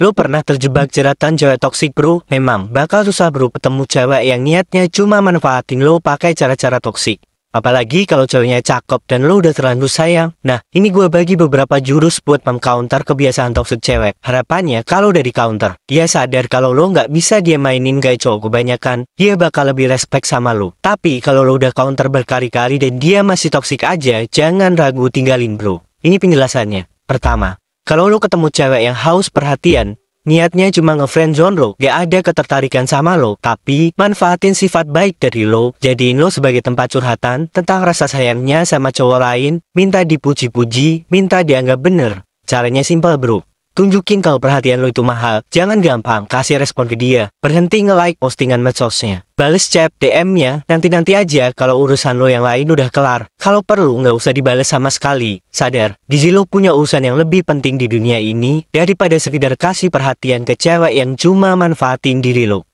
Lo pernah terjebak jeratan cewek toksik bro? Memang, bakal susah bro ketemu cewek yang niatnya cuma manfaatin lo pakai cara-cara toksik. Apalagi kalau ceweknya cakep dan lo udah terlalu sayang. Nah, ini gue bagi beberapa jurus buat mem-counter kebiasaan toksik cewek. Harapannya kalau udah di-counter, dia sadar kalau lo nggak bisa dia mainin kayak cowok kebanyakan, dia bakal lebih respect sama lo. Tapi kalau lo udah counter berkali-kali dan dia masih toksik aja, jangan ragu tinggalin bro. Ini penjelasannya. Pertama, kalau lo ketemu cewek yang haus perhatian, niatnya cuma ngefriendzone lo, gak ada ketertarikan sama lo, tapi manfaatin sifat baik dari lo, jadiin lo sebagai tempat curhatan tentang rasa sayangnya sama cowok lain, minta dipuji-puji, minta dianggap bener. Caranya simpel bro, Tunjukin kalau perhatian lo itu mahal, jangan gampang kasih respon ke dia. Berhenti nge-like postingan medsosnya. Balas chat DM-nya, nanti-nanti aja kalau urusan lo yang lain udah kelar. Kalau perlu nggak usah dibales sama sekali. Sadar, gizi lo punya urusan yang lebih penting di dunia ini daripada sekedar kasih perhatian ke cewek yang cuma manfaatin diri lo.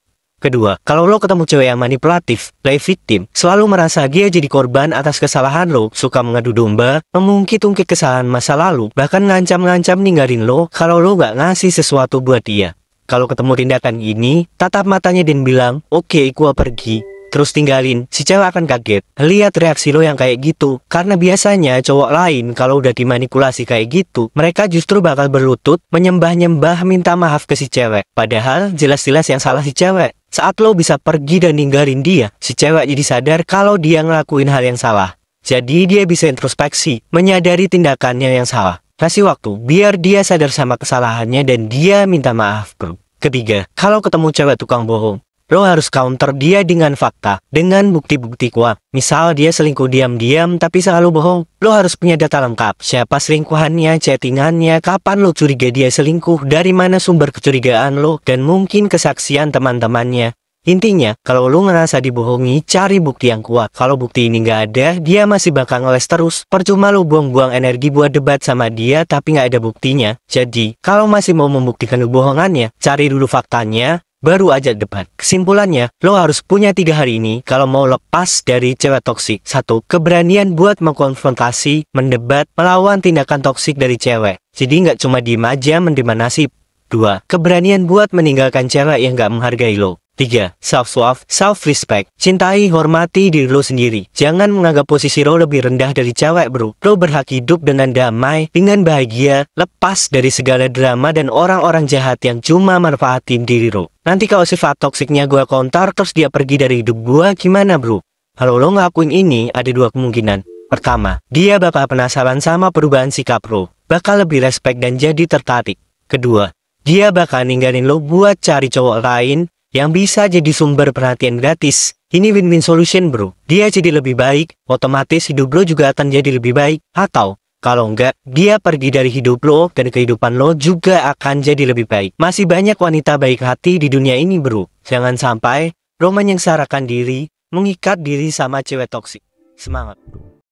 Kedua, kalau lo ketemu cewek yang manipulatif, play victim, selalu merasa dia jadi korban atas kesalahan lo, suka mengadu domba, mengungkit-ungkit kesalahan masa lalu, bahkan ngancam-ngancam ninggalin lo kalau lo gak ngasih sesuatu buat dia. Kalau ketemu tindakan ini, tatap matanya dan bilang, oke okay, gua pergi, terus tinggalin, si cewek akan kaget. Lihat reaksi lo yang kayak gitu, karena biasanya cowok lain kalau udah dimanipulasi kayak gitu, mereka justru bakal berlutut, menyembah-nyembah minta maaf ke si cewek. Padahal jelas-jelas yang salah si cewek. Saat lo bisa pergi dan ninggalin dia, si cewek jadi sadar kalau dia ngelakuin hal yang salah. Jadi dia bisa introspeksi, menyadari tindakannya yang salah. Kasih waktu, biar dia sadar sama kesalahannya dan dia minta maaf, bro. Ketiga, kalau ketemu cewek tukang bohong, Lo harus counter dia dengan fakta, dengan bukti-bukti kuat. Misal dia selingkuh diam-diam tapi selalu bohong. Lo harus punya data lengkap. Siapa selingkuhannya, chattingannya, kapan lo curiga dia selingkuh, dari mana sumber kecurigaan lo, dan mungkin kesaksian teman-temannya. Intinya, kalau lo ngerasa dibohongi, cari bukti yang kuat. Kalau bukti ini nggak ada, dia masih bakal ngeles terus. Percuma lo buang-buang energi buat debat sama dia tapi nggak ada buktinya. Jadi, kalau masih mau membuktikan kebohongannya, cari dulu faktanya, baru aja depan. Kesimpulannya, lo harus punya tiga hari ini kalau mau lepas dari cewek toksik. Satu, keberanian buat mengkonfrontasi, mendebat, melawan tindakan toksik dari cewek. Jadi nggak cuma diem aja mendemanasi. Dua, keberanian buat meninggalkan cewek yang nggak menghargai lo. 3. Self-love, self-respect. Cintai, hormati diri lo sendiri. Jangan menganggap posisi lo lebih rendah dari cewek, bro. Lo berhak hidup dengan damai, dengan bahagia, lepas dari segala drama dan orang-orang jahat yang cuma manfaatin diri lo. Nanti kalau sifat toksiknya gue kontar terus dia pergi dari hidup gue, gimana, bro? Kalau lo ngakuin ini, ada dua kemungkinan. Pertama, dia bakal penasaran sama perubahan sikap lo. Bakal lebih respect dan jadi tertarik. Kedua, dia bakal ninggalin lo buat cari cowok lain yang bisa jadi sumber perhatian gratis. Ini win-win solution bro. Dia jadi lebih baik, otomatis hidup lo juga akan jadi lebih baik. Atau kalau enggak, dia pergi dari hidup lo dan kehidupan lo juga akan jadi lebih baik. Masih banyak wanita baik hati di dunia ini bro. Jangan sampai Roman yang sarakan diri, mengikat diri sama cewek toksik. Semangat bro.